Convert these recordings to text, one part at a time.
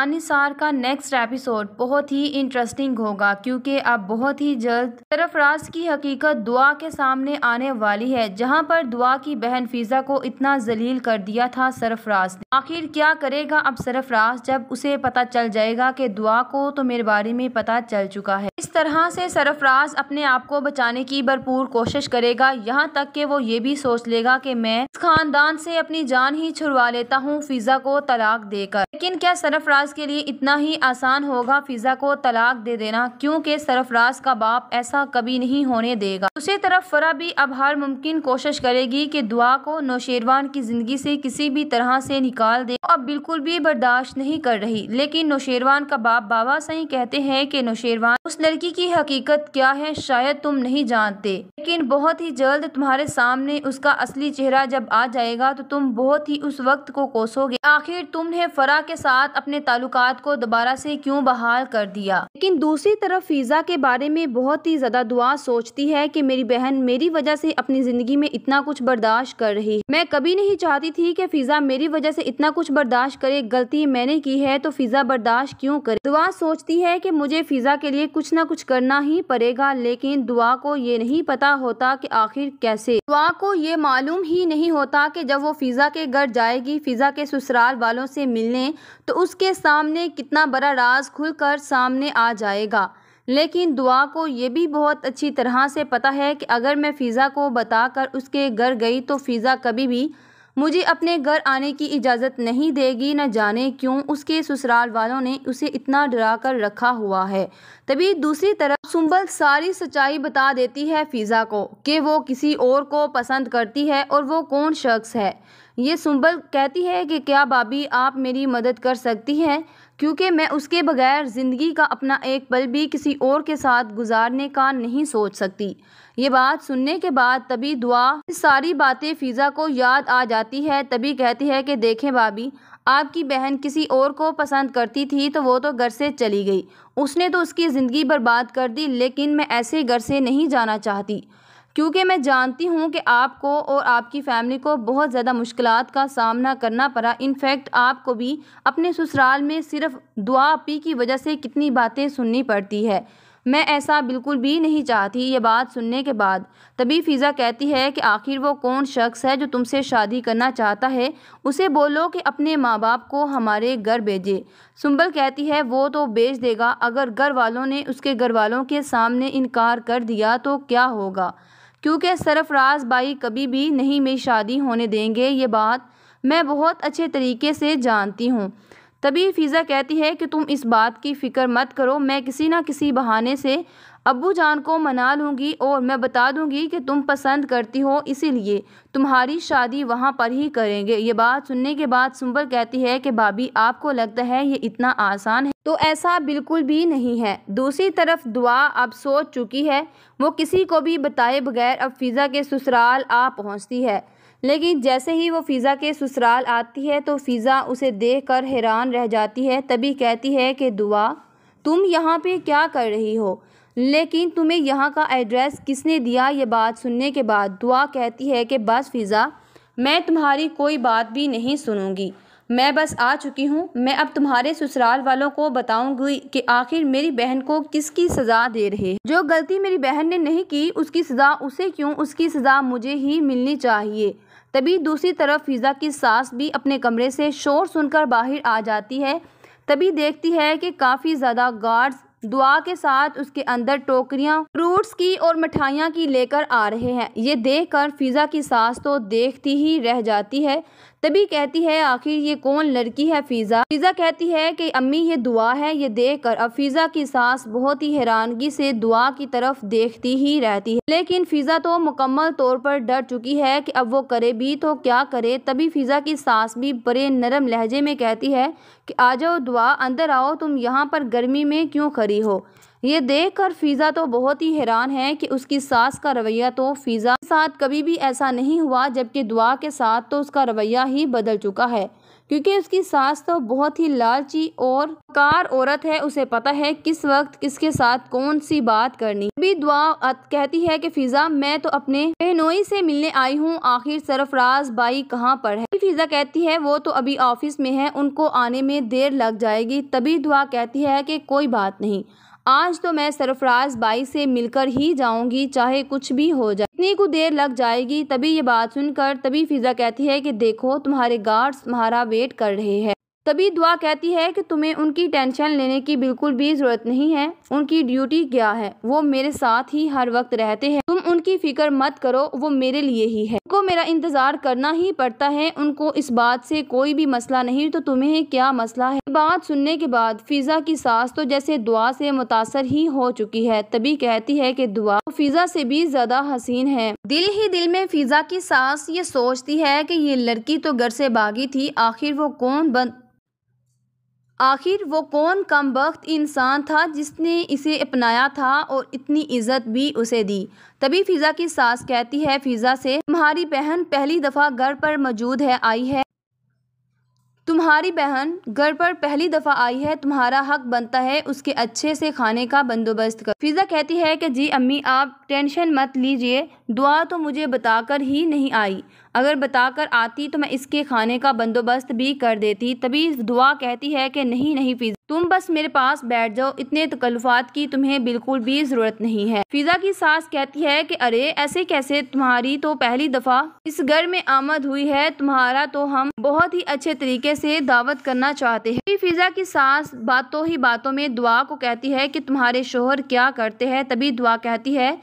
अनिसार का next episode बहुत ही interesting होगा क्योंकि अब बहुत ही जल्द सरफराज की हकीकत दुआ के सामने आने वाली है जहां पर दुआ की बहन फिजा को इतना जलील कर दिया था सरफराज ने आखिर क्या करेगा अब सरफराज जब उसे पता चल जाएगा कि दुआ को तो मेरे बारे में पता चल चुका है इस तरह से सरफराज अपने आप को बचाने की भरपूर कोशिश करेगा यहाँ तक के वो ये भी सोच लेगा की मैं खानदान से अपनी जान ही छुड़वा लेता हूँ फिजा को तलाक देकर लेकिन क्या सरफराज सरफराज के लिए इतना ही आसान होगा फिज़ा को तलाक दे देना क्योंकि सरफराज का बाप ऐसा कभी नहीं होने देगा दूसरी तरफ फरा भी अब हर मुमकिन कोशिश करेगी कि दुआ को नौशेरवान की ज़िंदगी से किसी भी तरह से निकाल दे अब बिल्कुल भी बर्दाश्त नहीं कर रही लेकिन नौशेरवान का बाप बाबा सही कहते हैं कि नौशेरवान उस लड़की की हकीकत क्या है शायद तुम नहीं जानते लेकिन बहुत ही जल्द तुम्हारे सामने उसका असली चेहरा जब आ जाएगा तो तुम बहुत ही उस वक्त को कोसोगे आखिर तुमने फरा के साथ अपने ताल्लुक को दोबारा से क्यों बहाल कर दिया लेकिन दूसरी तरफ फीजा के बारे में बहुत ही ज्यादा दुआ सोचती है कि मेरी बहन मेरी वजह से अपनी जिंदगी में इतना कुछ बर्दाश्त कर रही है मैं कभी नहीं चाहती थी कि फीजा मेरी वजह से इतना कुछ बर्दाश्त करे गलती मैंने की है तो फीजा बर्दाश्त क्यों करे दुआ सोचती है की मुझे फीजा के लिए कुछ न कुछ करना ही पड़ेगा लेकिन दुआ को ये नहीं पता होता की आखिर कैसे दुआ को ये मालूम ही नहीं होता की जब वो फीजा के घर जाएगी फीजा के ससुराल वालों से मिलने तो उसके सामने कितना बड़ा राज खुलकर सामने आ जाएगा लेकिन दुआ को ये भी बहुत अच्छी तरह से पता है कि अगर मैं फ़िज़ा को बताकर उसके घर गई तो फ़िज़ा कभी भी मुझे अपने घर आने की इजाज़त नहीं देगी न जाने क्यों उसके ससुराल वालों ने उसे इतना डरा कर रखा हुआ है तभी दूसरी तरफ सुंबल सारी सच्चाई बता देती है फ़िज़ा को कि वो किसी और को पसंद करती है और वो कौन शख्स है ये सुंबल कहती है कि क्या भाभी आप मेरी मदद कर सकती हैं क्योंकि मैं उसके बगैर ज़िंदगी का अपना एक पल भी किसी और के साथ गुजारने का नहीं सोच सकती ये बात सुनने के बाद तभी दुआ सारी बातें फ़िज़ा को याद आ जाती है तभी कहती है कि देखें भाभी आपकी बहन किसी और को पसंद करती थी तो वो तो घर से चली गई उसने तो उसकी ज़िंदगी बर्बाद कर दी लेकिन मैं ऐसे घर से नहीं जाना चाहती क्योंकि मैं जानती हूँ कि आपको और आपकी फ़ैमिली को बहुत ज़्यादा मुश्किल का सामना करना पड़ा इनफैक्ट आपको भी अपने ससुराल में सिर्फ दुआ पी की वजह से कितनी बातें सुननी पड़ती है मैं ऐसा बिल्कुल भी नहीं चाहती ये बात सुनने के बाद तभी फ़िज़ा कहती है कि आखिर वो कौन शख्स है जो तुमसे शादी करना चाहता है उसे बोलो कि अपने माँ बाप को हमारे घर भेजे सुंबल कहती है वो तो भेज देगा अगर घर वालों ने उसके घर वालों के सामने इनकार कर दिया तो क्या होगा क्योंकि सरफराज भाई कभी भी नहीं मेरी शादी होने देंगे ये बात मैं बहुत अच्छे तरीके से जानती हूँ तभी फ़िज़ा कहती है कि तुम इस बात की फ़िक्र मत करो मैं किसी ना किसी बहाने से अबू जान को मना लूँगी और मैं बता दूँगी कि तुम पसंद करती हो इसीलिए तुम्हारी शादी वहाँ पर ही करेंगे ये बात सुनने के बाद सुंबर कहती है कि भाभी आपको लगता है ये इतना आसान है तो ऐसा बिल्कुल भी नहीं है दूसरी तरफ दुआ अब सोच चुकी है वो किसी को भी बताए बगैर अब फ़िज़ा के ससुराल आ पहुँचती है लेकिन जैसे ही वो फ़िज़ा के ससुराल आती है तो फ़िज़ा उसे देख कर हैरान रह जाती है तभी कहती है कि दुआ तुम यहाँ पे क्या कर रही हो लेकिन तुम्हें यहाँ का एड्रेस किसने दिया ये बात सुनने के बाद दुआ कहती है कि बस फ़िज़ा मैं तुम्हारी कोई बात भी नहीं सुनूंगी मैं बस आ चुकी हूँ मैं अब तुम्हारे ससुराल वालों को बताऊंगी कि आखिर मेरी बहन को किसकी सज़ा दे रहे हैं जो गलती मेरी बहन ने नहीं की उसकी सज़ा उसे क्यों उसकी सज़ा मुझे ही मिलनी चाहिए तभी दूसरी तरफ फिज़ा की सास भी अपने कमरे से शोर सुनकर बाहर आ जाती है तभी देखती है कि काफ़ी ज़्यादा गार्ड्स दुआ के साथ उसके अंदर टोकरियां फ्रूट्स की और मिठाइयां की लेकर आ रहे हैं ये देखकर फिजा की सास तो देखती ही रह जाती है तभी कहती है आखिर ये कौन लड़की है फ़ीज़ा फ़ीज़ा कहती है कि अम्मी ये दुआ है ये देख कर अब फ़ीज़ा की सास बहुत ही हैरानगी से दुआ की तरफ देखती ही रहती है लेकिन फ़ीज़ा तो मुकम्मल तौर पर डर चुकी है कि अब वो करे भी तो क्या करे तभी फ़ीज़ा की सास भी बड़े नरम लहजे में कहती है कि आ जाओ दुआ अंदर आओ तुम यहाँ पर गर्मी में क्यों खड़ी हो ये देखकर फ़िज़ा तो बहुत ही हैरान है कि उसकी सास का रवैया तो फ़िज़ा के साथ कभी भी ऐसा नहीं हुआ जबकि दुआ के साथ तो उसका रवैया ही बदल चुका है क्योंकि उसकी सास तो बहुत ही लालची और कार औरत है उसे पता है किस वक्त किसके साथ कौन सी बात करनी भी दुआ कहती है कि फ़िज़ा मैं तो अपने बहनोई से मिलने आई हूँ आखिर सरफराज बाई कहाँ पर है फ़िज़ा कहती है वो तो अभी ऑफिस में है उनको आने में देर लग जाएगी तभी दुआ कहती है कि कोई बात नहीं आज तो मैं सरफराज बाई से मिलकर ही जाऊंगी चाहे कुछ भी हो जाए इतनी को देर लग जाएगी तभी ये बात सुनकर तभी फिज़ा कहती है कि देखो तुम्हारे गार्ड्स तुम्हारा वेट कर रहे हैं तभी दुआ कहती है कि तुम्हें उनकी टेंशन लेने की बिल्कुल भी ज़रूरत नहीं है उनकी ड्यूटी क्या है वो मेरे साथ ही हर वक्त रहते हैं तुम उनकी फिक्र मत करो वो मेरे लिए ही है उनको मेरा इंतज़ार करना ही पड़ता है उनको इस बात से कोई भी मसला नहीं तो तुम्हें क्या मसला है बात सुनने के बाद फिज़ा की सास तो जैसे दुआ से मुतासर ही हो चुकी है तभी कहती है की दुआ तो फिज़ा से भी ज़्यादा हसीन है दिल ही दिल में फिज़ा की सास ये सोचती है की ये लड़की तो घर से बागी थी आखिर वो कौन बन आखिर वो कौन कम वक्त इंसान था जिसने इसे अपनाया था और इतनी इज्जत भी उसे दी तभी फ़िज़ा की सास कहती है फ़िज़ा से तुम्हारी बहन पहली दफ़ा घर पर मौजूद है आई है तुम्हारी बहन घर पर पहली दफ़ा आई है तुम्हारा हक बनता है उसके अच्छे से खाने का बंदोबस्त कर फिज़ा कहती है कि जी अम्मी आप टेंशन मत लीजिए दुआ तो मुझे बताकर ही नहीं आई अगर बताकर आती तो मैं इसके खाने का बंदोबस्त भी कर देती तभी दुआ कहती है कि नहीं नहीं फिज़ा तुम बस मेरे पास बैठ जाओ इतने तकल्फात की तुम्हें बिल्कुल भी ज़रूरत नहीं है फिज़ा की सास कहती है कि अरे ऐसे कैसे तुम्हारी तो पहली दफ़ा इस घर में आमद हुई है तुम्हारा तो हम बहुत ही अच्छे तरीके से दावत करना चाहते है फिज़ा की सास बातों ही बातों में दुआ को कहती है की तुम्हारे शोहर क्या करते हैं तभी दुआ कहती है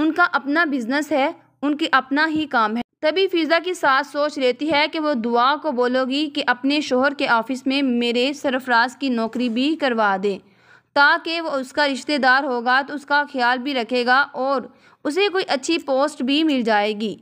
उनका अपना बिजनेस है उनकी अपना ही काम है तभी फिज़ा की सास सोच लेती है कि वो दुआ को बोलोगी कि अपने शोहर के ऑफिस में मेरे सरफराज की नौकरी भी करवा दे ताकि वो उसका रिश्तेदार होगा तो उसका ख्याल भी रखेगा और उसे कोई अच्छी पोस्ट भी मिल जाएगी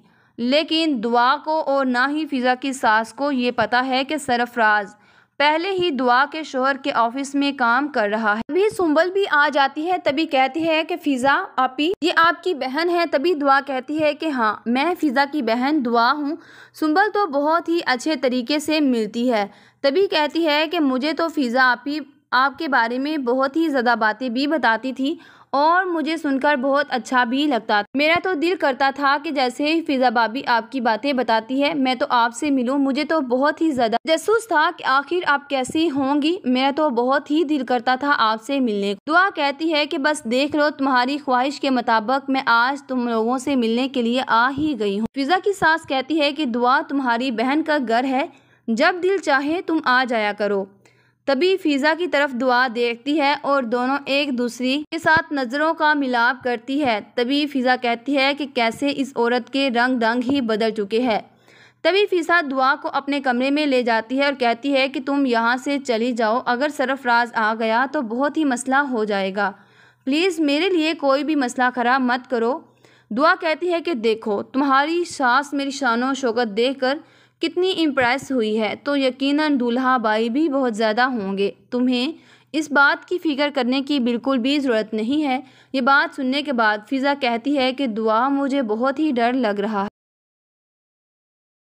लेकिन दुआ को और ना ही फिज़ा की सास को ये पता है कि सरफराज पहले ही दुआ के शोहर के ऑफिस में काम कर रहा है तभी सुम्बल भी आ जाती है तभी कहती है कि फिजा आपी ये आपकी बहन है तभी दुआ कहती है कि हाँ मैं फिजा की बहन दुआ हूँ सुम्बल तो बहुत ही अच्छे तरीके से मिलती है तभी कहती है कि मुझे तो फिजा आपी आपके बारे में बहुत ही ज़्यादा बातें भी बताती थी और मुझे सुनकर बहुत अच्छा भी लगता मेरा तो दिल करता था कि जैसे ही फिजा भाभी आपकी बातें बताती है मैं तो आपसे मिलूँ मुझे तो बहुत ही ज़्यादा जसूस था कि आखिर आप कैसी होंगी मेरा तो बहुत ही दिल करता था आपसे मिलने दुआ कहती है कि बस देख लो तुम्हारी ख्वाहिश के मुताबिक मैं आज तुम लोगों से मिलने के लिए आ ही गई हूँ फिजा की सास कहती है की दुआ तुम्हारी बहन का घर है जब दिल चाहे तुम आ जाया करो तभी फिज़ा की तरफ दुआ देखती है और दोनों एक दूसरी के साथ नज़रों का मिलाप करती है तभी फिज़ा कहती है कि कैसे इस औरत के रंग दंग ही बदल चुके हैं तभी फिज़ा दुआ को अपने कमरे में ले जाती है और कहती है कि तुम यहाँ से चली जाओ अगर सरफराज आ गया तो बहुत ही मसला हो जाएगा प्लीज़ मेरे लिए कोई भी मसला खराब मत करो दुआ कहती है कि देखो तुम्हारी सास मेरी शान शौकत देख कर कितनी इम्प्रेस हुई है तो यकीनन दूल्हा बाई भी बहुत ज़्यादा होंगे तुम्हें इस बात की फ़िक्र करने की बिल्कुल भी ज़रूरत नहीं है ये बात सुनने के बाद फ़िज़ा कहती है कि दुआ मुझे बहुत ही डर लग रहा है